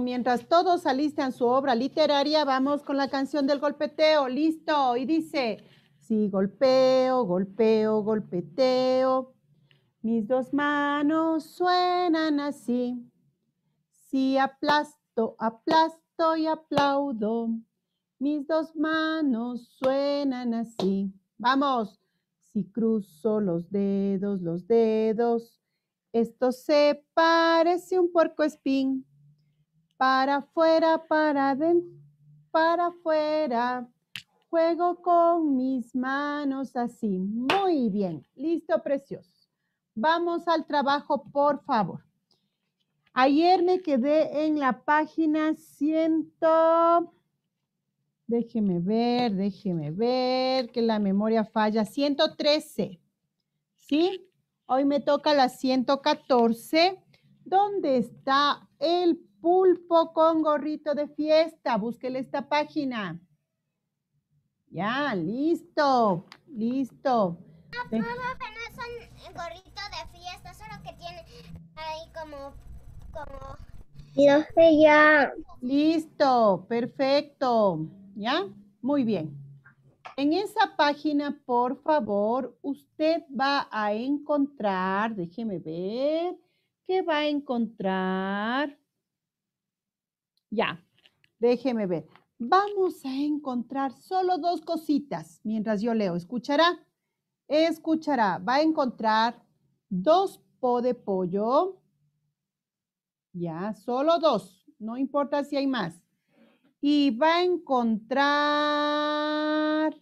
mientras todos alistan su obra literaria, vamos con la canción del golpeteo. Listo, y dice, si golpeo, golpeo, golpeteo. Mis dos manos suenan así. Si aplasto, aplasto y aplaudo. Mis dos manos suenan así. Vamos. Si cruzo los dedos, los dedos, esto se parece un puerco espín. Para afuera, para adentro, para afuera. Juego con mis manos así. Muy bien. Listo, precioso. Vamos al trabajo, por favor. Ayer me quedé en la página ciento... Déjeme ver, déjeme ver, que la memoria falla. 113. ¿Sí? Hoy me toca la 114, ¿Dónde está el Pulpo con gorrito de fiesta. Búsquele esta página. Ya, listo, listo. No, no, son gorrito de fiesta, solo que tiene ahí como, como... sé ya. Listo, perfecto. ¿Ya? Muy bien. En esa página, por favor, usted va a encontrar, déjeme ver, ¿qué va a encontrar? Ya, déjeme ver. Vamos a encontrar solo dos cositas mientras yo leo. ¿Escuchará? Escuchará. Va a encontrar dos po de pollo. Ya, solo dos. No importa si hay más. Y va a encontrar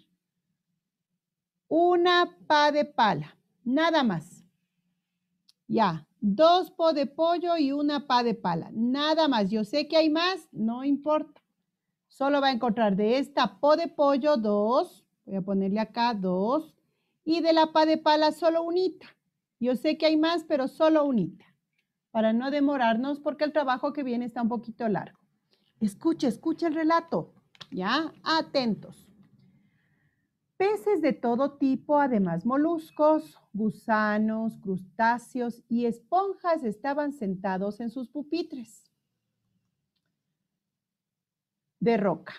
una pa de pala. Nada más. Ya, dos po de pollo y una pa de pala. Nada más. Yo sé que hay más, no importa. Solo va a encontrar de esta po de pollo dos, voy a ponerle acá dos, y de la pa de pala solo unita. Yo sé que hay más, pero solo unita, para no demorarnos porque el trabajo que viene está un poquito largo. escuche, escucha el relato, ¿ya? Atentos. Peces de todo tipo, además moluscos, gusanos, crustáceos y esponjas estaban sentados en sus pupitres de roca.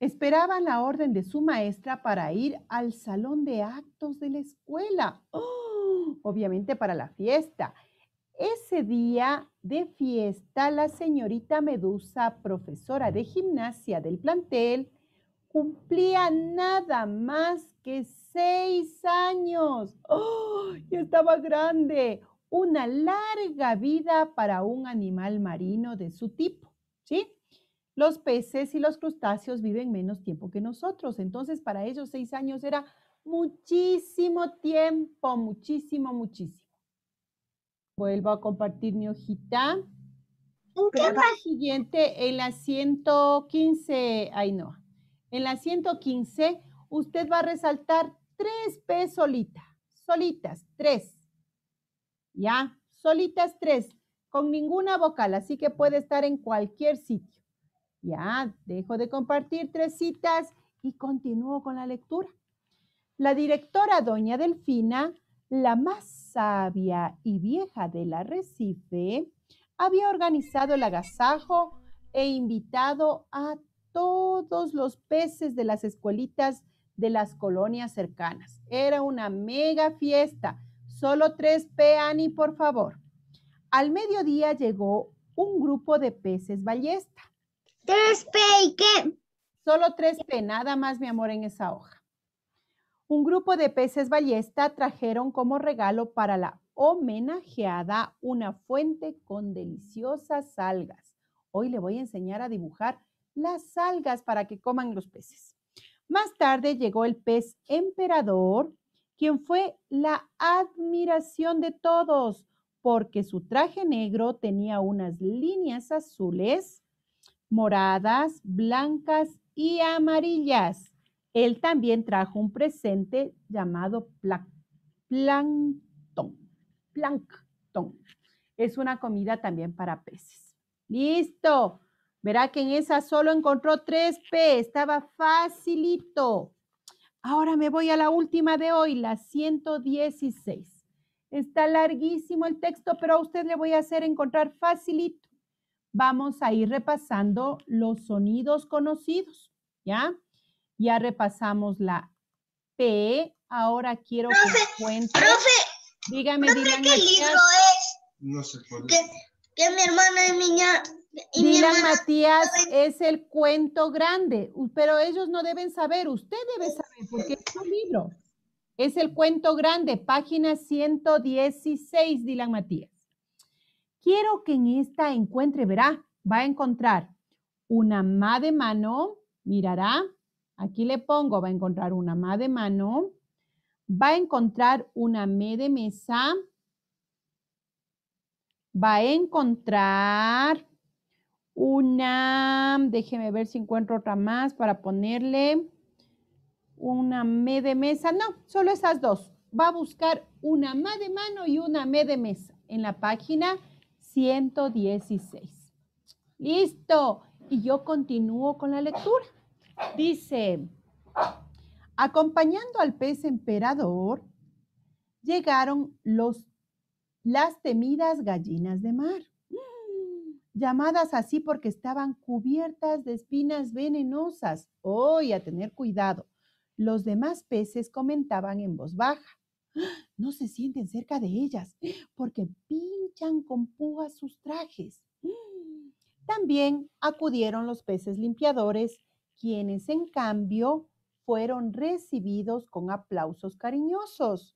Esperaban la orden de su maestra para ir al salón de actos de la escuela, obviamente para la fiesta. Ese día de fiesta, la señorita Medusa, profesora de gimnasia del plantel, cumplía nada más que seis años. ¡Oh! estaba grande. Una larga vida para un animal marino de su tipo, ¿sí? Los peces y los crustáceos viven menos tiempo que nosotros, entonces para ellos seis años era muchísimo tiempo, muchísimo, muchísimo. Vuelvo a compartir mi hojita. ¿En qué siguiente, en la 115, Ainhoa. En la 115, usted va a resaltar tres P solitas, solitas, tres. ¿Ya? Solitas tres, con ninguna vocal, así que puede estar en cualquier sitio. Ya, dejo de compartir tres citas y continúo con la lectura. La directora doña Delfina, la más sabia y vieja del arrecife, había organizado el agasajo e invitado a todos los peces de las escuelitas de las colonias cercanas. Era una mega fiesta. Solo tres peani, por favor. Al mediodía llegó un grupo de peces ballesta. ¿Tres pe y qué? Solo tres P, nada más, mi amor, en esa hoja. Un grupo de peces ballesta trajeron como regalo para la homenajeada una fuente con deliciosas algas. Hoy le voy a enseñar a dibujar las algas para que coman los peces. Más tarde llegó el pez emperador, quien fue la admiración de todos, porque su traje negro tenía unas líneas azules, moradas, blancas y amarillas. Él también trajo un presente llamado plancton. Plancton. Es una comida también para peces. Listo. Verá que en esa solo encontró tres p estaba facilito. Ahora me voy a la última de hoy, la 116. Está larguísimo el texto, pero a usted le voy a hacer encontrar facilito. Vamos a ir repasando los sonidos conocidos, ¿ya? Ya repasamos la P. Ahora quiero que que cuente. Profe, dígame, dígame, ¿qué libro es? No sé cuál es que mi hermana y mi Matías es el cuento grande, pero ellos no deben saber, usted debe saber, porque es un libro. Es el cuento grande, página 116, Dylan Matías. Quiero que en esta encuentre, verá, va a encontrar una ma de mano, mirará, aquí le pongo, va a encontrar una ma de mano, va a encontrar una me de mesa, va a encontrar una, déjeme ver si encuentro otra más para ponerle una me de mesa. No, solo esas dos. Va a buscar una ma de mano y una me de mesa en la página 116. Listo. Y yo continúo con la lectura. Dice, acompañando al pez emperador, llegaron los las temidas gallinas de mar, mm. llamadas así porque estaban cubiertas de espinas venenosas. ¡Hoy a tener cuidado! Los demás peces comentaban en voz baja. No se sienten cerca de ellas porque pinchan con púas sus trajes. Mm. También acudieron los peces limpiadores, quienes en cambio fueron recibidos con aplausos cariñosos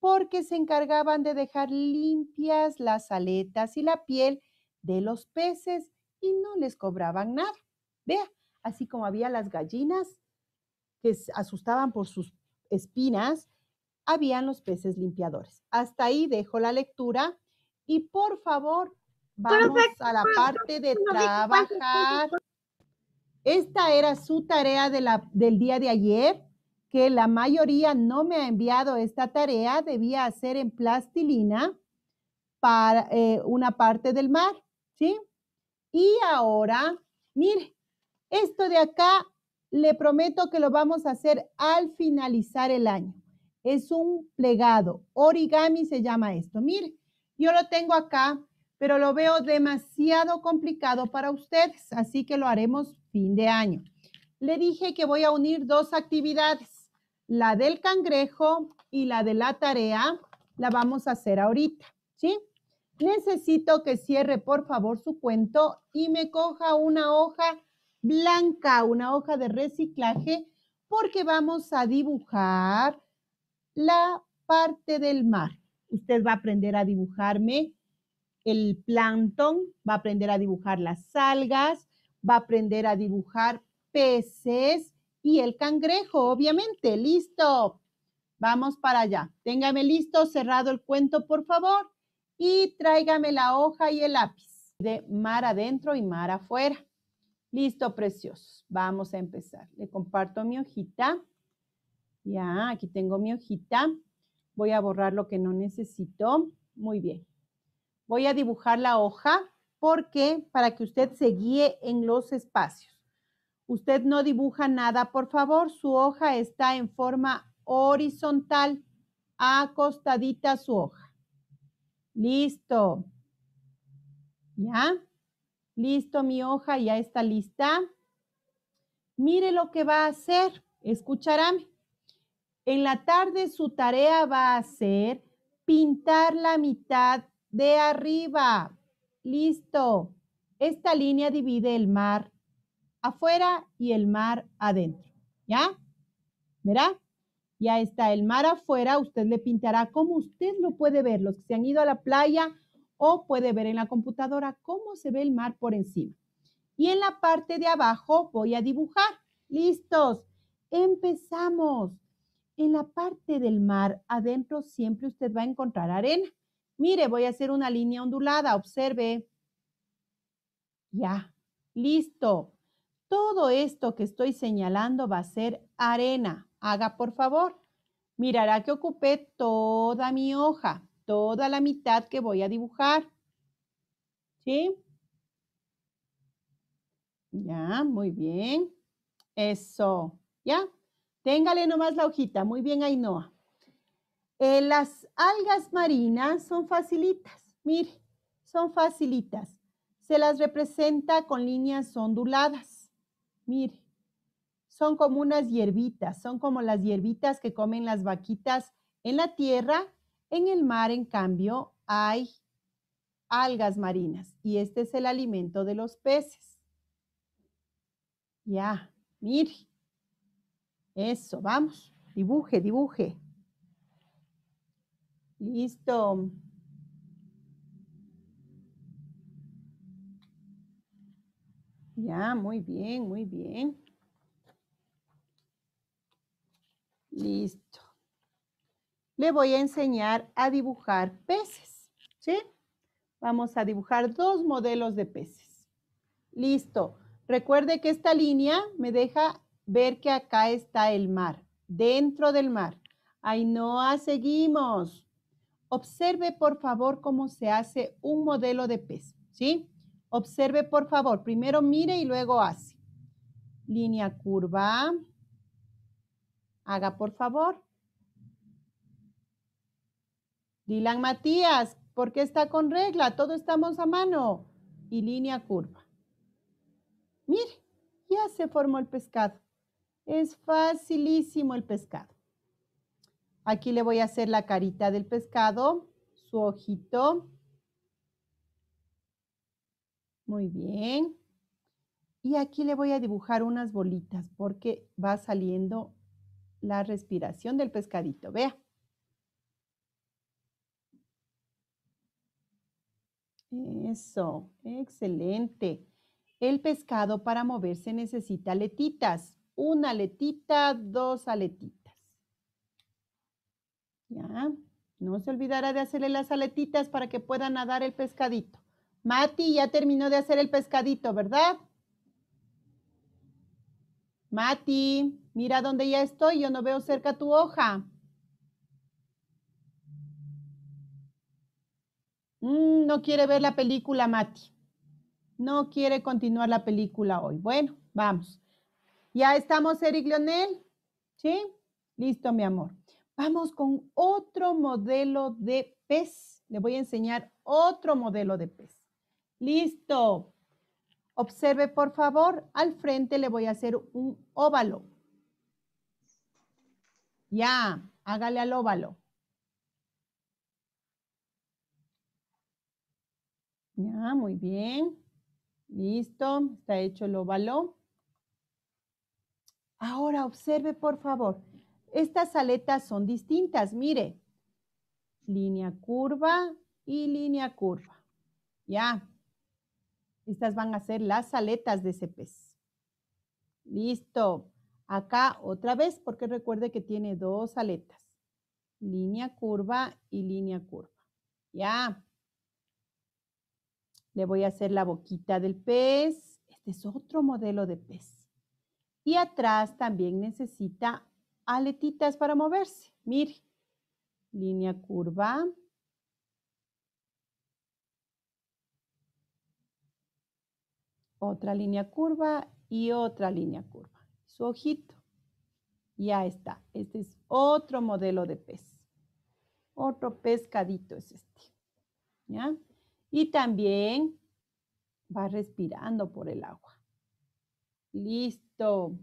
porque se encargaban de dejar limpias las aletas y la piel de los peces y no les cobraban nada. Vea, así como había las gallinas que se asustaban por sus espinas, habían los peces limpiadores. Hasta ahí dejo la lectura y por favor vamos a la pues, parte de trabajar. Pues. Esta era su tarea del día de ayer que la mayoría no me ha enviado esta tarea, debía hacer en plastilina para eh, una parte del mar, ¿sí? Y ahora, mire, esto de acá le prometo que lo vamos a hacer al finalizar el año. Es un plegado, origami se llama esto. Mire, yo lo tengo acá, pero lo veo demasiado complicado para ustedes, así que lo haremos fin de año. Le dije que voy a unir dos actividades la del cangrejo y la de la tarea la vamos a hacer ahorita, ¿sí? Necesito que cierre, por favor, su cuento y me coja una hoja blanca, una hoja de reciclaje, porque vamos a dibujar la parte del mar. Usted va a aprender a dibujarme el plancton, va a aprender a dibujar las algas, va a aprender a dibujar peces, y el cangrejo, obviamente. Listo. Vamos para allá. Téngame listo, cerrado el cuento, por favor. Y tráigame la hoja y el lápiz. De mar adentro y mar afuera. Listo, precioso. Vamos a empezar. Le comparto mi hojita. Ya, aquí tengo mi hojita. Voy a borrar lo que no necesito. Muy bien. Voy a dibujar la hoja porque para que usted se guíe en los espacios. Usted no dibuja nada, por favor. Su hoja está en forma horizontal, acostadita su hoja. Listo. ¿Ya? Listo, mi hoja ya está lista. Mire lo que va a hacer. Escucharán. En la tarde su tarea va a ser pintar la mitad de arriba. Listo. Esta línea divide el mar afuera y el mar adentro. ¿Ya? ¿Verá? Ya está el mar afuera, usted le pintará como usted lo puede ver, los que se han ido a la playa o puede ver en la computadora cómo se ve el mar por encima. Y en la parte de abajo voy a dibujar. Listos, empezamos. En la parte del mar adentro siempre usted va a encontrar arena. Mire, voy a hacer una línea ondulada, observe. Ya, listo. Todo esto que estoy señalando va a ser arena. Haga por favor. Mirará que ocupé toda mi hoja, toda la mitad que voy a dibujar. ¿Sí? Ya, muy bien. Eso, ya. Téngale nomás la hojita. Muy bien, Ainhoa. Eh, las algas marinas son facilitas. Mire, son facilitas. Se las representa con líneas onduladas. Mire, son como unas hierbitas, son como las hierbitas que comen las vaquitas en la tierra. En el mar, en cambio, hay algas marinas y este es el alimento de los peces. Ya, mire. Eso, vamos. Dibuje, dibuje. Listo. Ya, muy bien, muy bien. Listo. Le voy a enseñar a dibujar peces, ¿sí? Vamos a dibujar dos modelos de peces. Listo. Recuerde que esta línea me deja ver que acá está el mar, dentro del mar. no, seguimos. Observe, por favor, cómo se hace un modelo de pez, ¿sí? Observe, por favor. Primero mire y luego hace. Línea curva. Haga, por favor. Dylan Matías, ¿por qué está con regla? Todos estamos a mano. Y línea curva. Mire, ya se formó el pescado. Es facilísimo el pescado. Aquí le voy a hacer la carita del pescado, su ojito, muy bien. Y aquí le voy a dibujar unas bolitas porque va saliendo la respiración del pescadito. Vea. Eso, excelente. El pescado para moverse necesita aletitas. Una aletita, dos aletitas. ¿Ya? No se olvidará de hacerle las aletitas para que pueda nadar el pescadito. Mati ya terminó de hacer el pescadito, ¿verdad? Mati, mira dónde ya estoy, yo no veo cerca tu hoja. Mm, no quiere ver la película, Mati. No quiere continuar la película hoy. Bueno, vamos. Ya estamos, Eric Leonel. ¿Sí? Listo, mi amor. Vamos con otro modelo de pez. Le voy a enseñar otro modelo de pez. Listo. Observe, por favor, al frente le voy a hacer un óvalo. Ya, hágale al óvalo. Ya, muy bien. Listo, está hecho el óvalo. Ahora observe, por favor. Estas aletas son distintas, mire. Línea curva y línea curva. Ya, estas van a ser las aletas de ese pez. Listo. Acá otra vez, porque recuerde que tiene dos aletas. Línea curva y línea curva. Ya. Le voy a hacer la boquita del pez. Este es otro modelo de pez. Y atrás también necesita aletitas para moverse. Mire. Línea curva. otra línea curva y otra línea curva. Su ojito. Ya está. Este es otro modelo de pez. Otro pescadito es este. ¿Ya? Y también va respirando por el agua. Listo.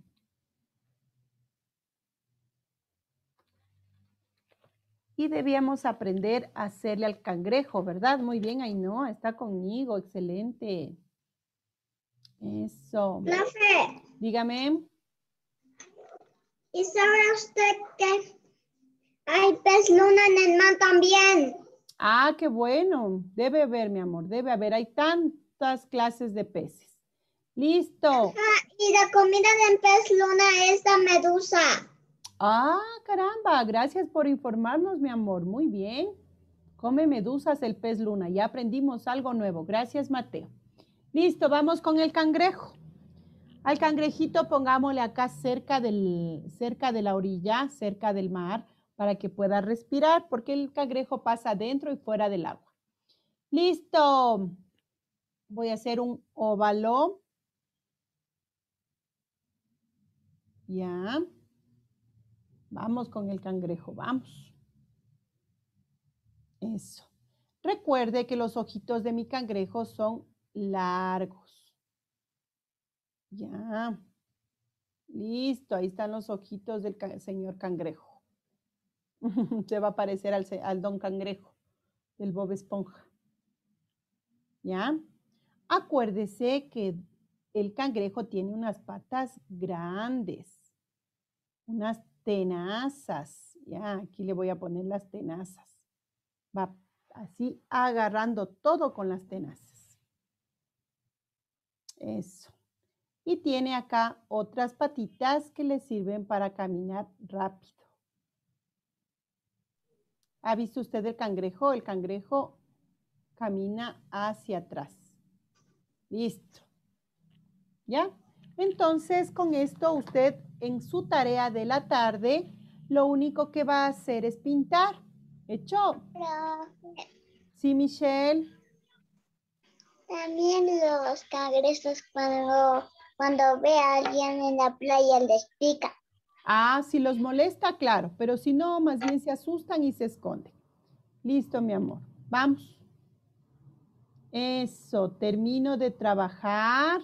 Y debíamos aprender a hacerle al cangrejo, ¿verdad? Muy bien, Ainhoa, está conmigo, excelente. Eso. Profe. Dígame. ¿Y sabe usted que hay pez luna en el mar también? Ah, qué bueno. Debe haber, mi amor, debe haber. Hay tantas clases de peces. Listo. Y la comida del pez luna es la medusa. Ah, caramba. Gracias por informarnos, mi amor. Muy bien. Come medusas el pez luna. Ya aprendimos algo nuevo. Gracias, Mateo. Listo, vamos con el cangrejo. Al cangrejito pongámosle acá cerca, del, cerca de la orilla, cerca del mar, para que pueda respirar, porque el cangrejo pasa dentro y fuera del agua. Listo. Voy a hacer un óvalo. Ya. Vamos con el cangrejo, vamos. Eso. Recuerde que los ojitos de mi cangrejo son largos. Ya. Listo, ahí están los ojitos del señor cangrejo. Se va a parecer al, al don cangrejo del Bob Esponja. ¿Ya? Acuérdese que el cangrejo tiene unas patas grandes, unas tenazas. Ya, aquí le voy a poner las tenazas. Va así agarrando todo con las tenazas. Eso. Y tiene acá otras patitas que le sirven para caminar rápido. ¿Ha visto usted el cangrejo? El cangrejo camina hacia atrás. Listo. ¿Ya? Entonces, con esto usted en su tarea de la tarde, lo único que va a hacer es pintar. ¿Hecho? Sí, Michelle. También los cagresos cuando, ve a alguien en la playa les pica. Ah, si los molesta, claro, pero si no, más bien se asustan y se esconden. Listo, mi amor. Vamos. Eso, termino de trabajar.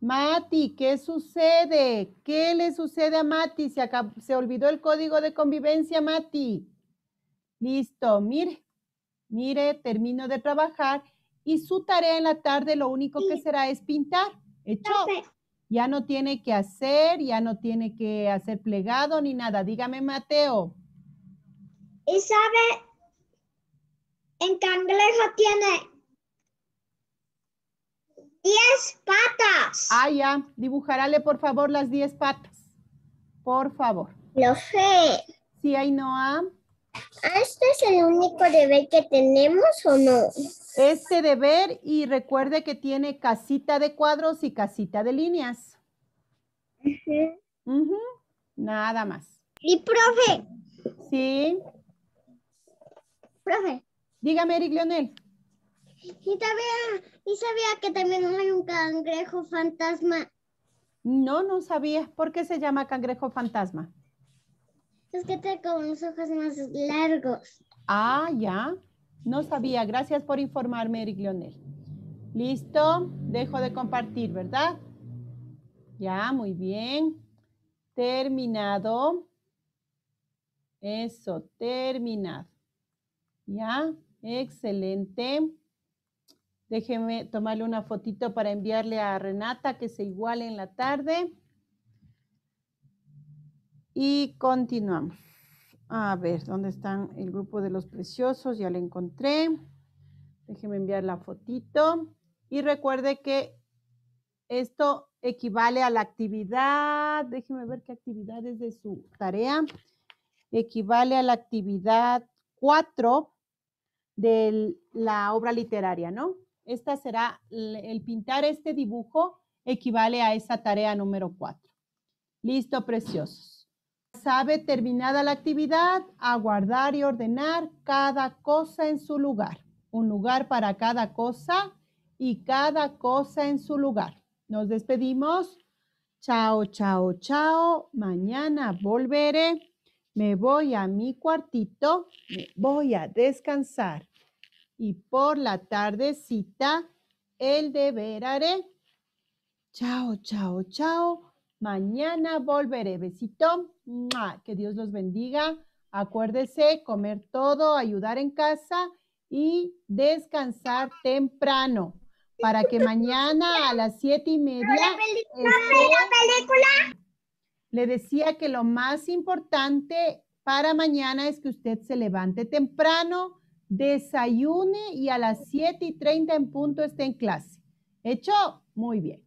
Mati, ¿qué sucede? ¿Qué le sucede a Mati? se olvidó el código de convivencia, Mati. Listo, mire, mire, termino de trabajar y su tarea en la tarde lo único que será es pintar. Hecho. Ya no tiene que hacer, ya no tiene que hacer plegado ni nada. Dígame, Mateo. ¿Y sabe en cangrejo tiene 10 patas? Ah, ya. Dibujarale, por favor, las 10 patas. Por favor. Lo sé. Sí, Ainhoa. Ah. ¿Este es el único bebé que tenemos o no? este deber y recuerde que tiene casita de cuadros y casita de líneas. Nada más. Y profe. Sí. Profe. Dígame, Eric Leonel. Y sabía, sabía que también hay un cangrejo fantasma. No, no sabía. ¿Por qué se llama cangrejo fantasma? Es que tiene como los ojos más largos. Ah, ya. No sabía. Gracias por informarme, Eric Leonel. Listo. Dejo de compartir, ¿verdad? Ya, muy bien. Terminado. Eso, terminado. Ya, excelente. Déjenme tomarle una fotito para enviarle a Renata que se iguale en la tarde. Y continuamos. A ver, ¿dónde están el grupo de los preciosos? Ya le encontré. Déjeme enviar la fotito. Y recuerde que esto equivale a la actividad. déjeme ver qué actividad es de su tarea. Equivale a la actividad 4 de la obra literaria, ¿no? Esta será, el pintar este dibujo equivale a esa tarea número 4. Listo, preciosos sabe, terminada la actividad, a guardar y ordenar cada cosa en su lugar. Un lugar para cada cosa y cada cosa en su lugar. Nos despedimos. Chao, chao, chao. Mañana volveré. Me voy a mi cuartito. Me voy a descansar. Y por la tardecita, el deber haré. Chao, chao, chao. Mañana volveré. Besito. Que Dios los bendiga. Acuérdese, comer todo, ayudar en casa y descansar temprano para que mañana a las siete y media. la película. Le decía que lo más importante para mañana es que usted se levante temprano, desayune y a las siete y treinta en punto esté en clase. ¿Hecho? Muy bien.